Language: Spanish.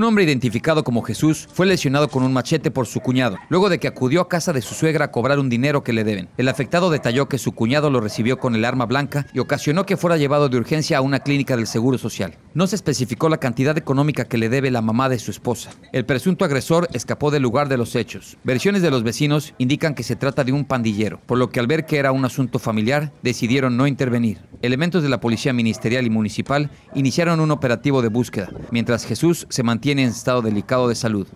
Un hombre identificado como Jesús fue lesionado con un machete por su cuñado, luego de que acudió a casa de su suegra a cobrar un dinero que le deben. El afectado detalló que su cuñado lo recibió con el arma blanca y ocasionó que fuera llevado de urgencia a una clínica del Seguro Social. No se especificó la cantidad económica que le debe la mamá de su esposa. El presunto agresor escapó del lugar de los hechos. Versiones de los vecinos indican que se trata de un pandillero, por lo que al ver que era un asunto familiar, decidieron no intervenir. Elementos de la Policía Ministerial y Municipal iniciaron un operativo de búsqueda, mientras Jesús se mantiene en estado delicado de salud.